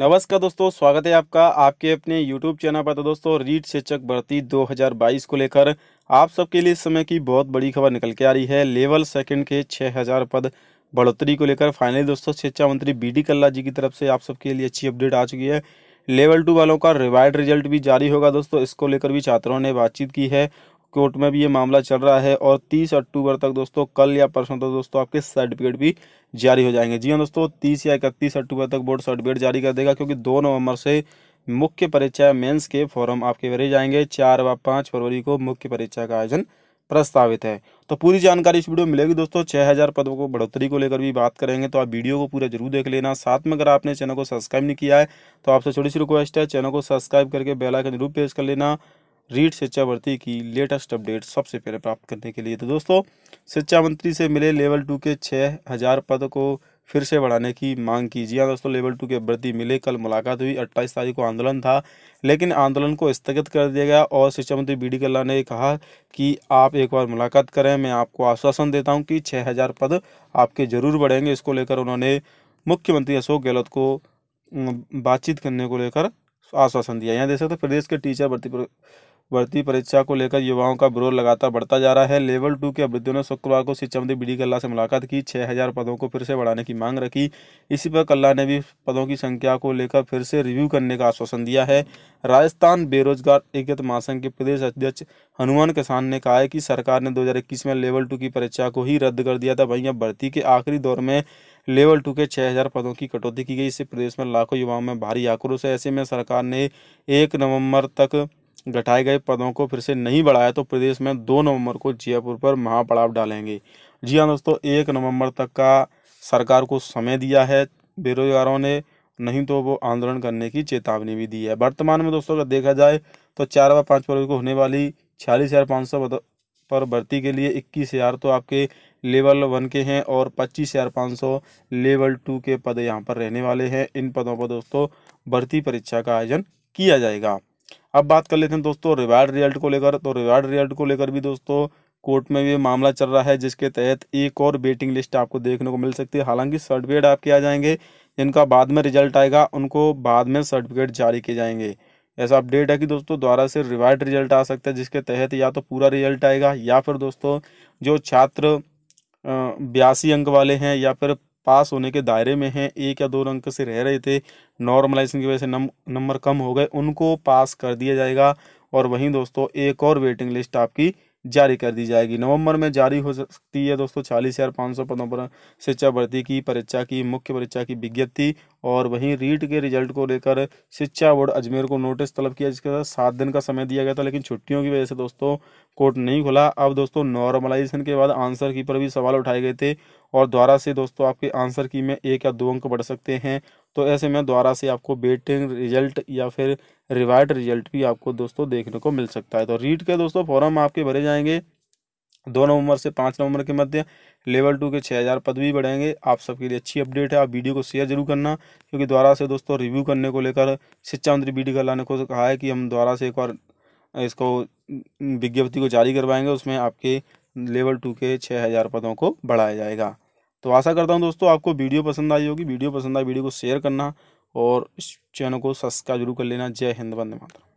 नमस्कार दोस्तों स्वागत है आपका आपके अपने यूट्यूब चैनल पर तो दोस्तों रीट शिक्षक भर्ती 2022 को लेकर आप सबके लिए इस समय की बहुत बड़ी खबर निकल के आ रही है लेवल सेकंड के 6000 पद बढ़ोतरी को लेकर फाइनली दोस्तों शिक्षा मंत्री बी डी कल्ला जी की तरफ से आप सबके लिए अच्छी अपडेट आ चुकी है लेवल टू वालों का रिवाइड रिजल्ट भी जारी होगा दोस्तों इसको लेकर भी छात्रों ने बातचीत की है कोर्ट में भी ये मामला चल रहा है और 30 अक्टूबर तक दोस्तों कल या परसों तक दोस्तों आपके सर्टिफिकेट भी जारी हो जाएंगे जी हाँ दोस्तों 30 या इकतीस अक्टूबर तक बोर्ड सर्टिफिकेट जारी कर देगा क्योंकि दो नवंबर से मुख्य परीक्षा मेंस के फॉर्म आपके भरे जाएंगे चार व पाँच फरवरी को मुख्य परीक्षा का आयोजन प्रस्तावित है तो पूरी जानकारी इस वीडियो में मिलेगी दोस्तों छः हज़ार पदों को बढ़ोतरी को लेकर भी बात करेंगे तो आप वीडियो को पूरा जरूर देख लेना साथ में अगर आपने चैनल को सब्सक्राइब नहीं किया है तो आपसे छोटी सी रिक्वेस्ट है चैनल को सब्सक्राइब करके बेल आइकन जरूर प्रेस कर लेना रीट शिक्षा भर्ती की लेटेस्ट अपडेट सबसे पहले प्राप्त करने के लिए तो दोस्तों शिक्षा मंत्री से मिले लेवल टू के छः हज़ार पद को फिर से बढ़ाने की मांग की जी हाँ दोस्तों लेवल टू के अभ्यर्थी मिले कल मुलाकात हुई अट्ठाईस तारीख को आंदोलन था लेकिन आंदोलन को स्थगित कर दिया गया और शिक्षा मंत्री बी डी कल्ला ने कहा कि आप एक बार मुलाकात करें मैं आपको आश्वासन देता हूँ कि छः हज़ार पद आपके ज़रूर बढ़ेंगे इसको लेकर उन्होंने मुख्यमंत्री अशोक गहलोत को बातचीत करने को लेकर आश्वासन दिया यहाँ देख सकते प्रदेश के टीचर भर्ती भर्ती परीक्षा को लेकर युवाओं का विरोध लगातार बढ़ता जा रहा है लेवल टू के अभ्यर्थियों ने शुक्रवार को शिक्षा मंत्री बी कल्ला से मुलाकात की छः हज़ार पदों को फिर से बढ़ाने की मांग रखी इसी पर कल्ला ने भी पदों की संख्या को लेकर फिर से रिव्यू करने का आश्वासन दिया है राजस्थान बेरोजगार एकत महासंघ के प्रदेश अध्यक्ष हनुमान किसान ने कहा है कि सरकार ने 2021 में लेवल टू की परीक्षा को ही रद्द कर दिया था वहीं अब भर्ती के आखिरी दौर में लेवल टू के 6000 पदों की कटौती की गई इससे प्रदेश में लाखों युवाओं में भारी आक्रोश है ऐसे में सरकार ने एक नवंबर तक घटाए गए पदों को फिर से नहीं बढ़ाया तो प्रदेश में दो नवंबर को जियापुर पर महापड़ाव डालेंगे जी हाँ दोस्तों एक नवंबर तक का सरकार को समय दिया है बेरोजगारों ने नहीं तो वो आंदोलन करने की चेतावनी भी दी है वर्तमान में दोस्तों अगर देखा जाए तो चार व पाँच फरवरी को होने वाली छियालीस हज़ार पाँच सौ पर भर्ती के लिए इक्कीस हज़ार तो आपके लेवल वन के हैं और पच्चीस हज़ार पाँच सौ लेवल टू के पद यहाँ पर रहने वाले हैं इन पदों पर दोस्तों भर्ती परीक्षा का आयोजन किया जाएगा अब बात कर लेते हैं दोस्तों रिवार्ड रिजल्ट को लेकर तो रिवार्ड रिजल्ट को लेकर भी दोस्तों कोर्ट में भी मामला चल रहा है जिसके तहत एक और वेटिंग लिस्ट आपको देखने को मिल सकती है हालांकि सर्टिफिकेट आपके आ जाएंगे जिनका बाद में रिजल्ट आएगा उनको बाद में सर्टिफिकेट जारी किए जाएंगे ऐसा अपडेट है कि दोस्तों द्वारा से रिवाइड रिजल्ट आ सकता है जिसके तहत या तो पूरा रिजल्ट आएगा या फिर दोस्तों जो छात्र बयासी अंक वाले हैं या फिर पास होने के दायरे में हैं एक या दो अंक से रह रहे थे नॉर्मलाइजेशन की वजह से नंबर कम हो गए उनको पास कर दिया जाएगा और वहीं दोस्तों एक और वेटिंग लिस्ट आपकी जारी कर दी जाएगी नवंबर में जारी हो सकती है दोस्तों चालीस हज़ार पाँच सौ पदों पर शिक्षा भर्ती की परीक्षा की मुख्य परीक्षा की विज्ञप्ति और वहीं रीट के रिजल्ट को लेकर शिक्षा बोर्ड अजमेर को नोटिस तलब किया जिसके साथ सात दिन का समय दिया गया था लेकिन छुट्टियों की वजह से दोस्तों कोर्ट नहीं खुला अब दोस्तों नॉर्मलाइजेशन के बाद आंसर की पर भी सवाल उठाए गए थे और द्वारा से दोस्तों आपके आंसर की में एक या दो अंक बढ़ सकते हैं तो ऐसे में दोबारा से आपको बेटिंग रिजल्ट या फिर रिवाइड रिजल्ट भी आपको दोस्तों देखने को मिल सकता है तो रीट के दोस्तों फॉर्म आपके भरे जाएंगे दो नवंबर से पाँच नवंबर के मध्य लेवल टू के छः हज़ार पद भी बढ़ेंगे आप सबके लिए अच्छी अपडेट है आप वीडियो को शेयर जरूर करना क्योंकि दोबारा से दोस्तों रिव्यू करने को लेकर शिक्षा मंत्री बी डी लाने को कहा है कि हम दोबारा से एक बार इसको विज्ञप्ति को जारी करवाएंगे उसमें आपके लेवल टू के छः हज़ार पदों को बढ़ाया जाएगा तो आशा करता हूँ दोस्तों आपको वीडियो पसंद आई होगी वीडियो पसंद आई वीडियो को शेयर करना और इस चैनल को सब्सक्राइब जरूर कर लेना जय हिंद वंदे मातरम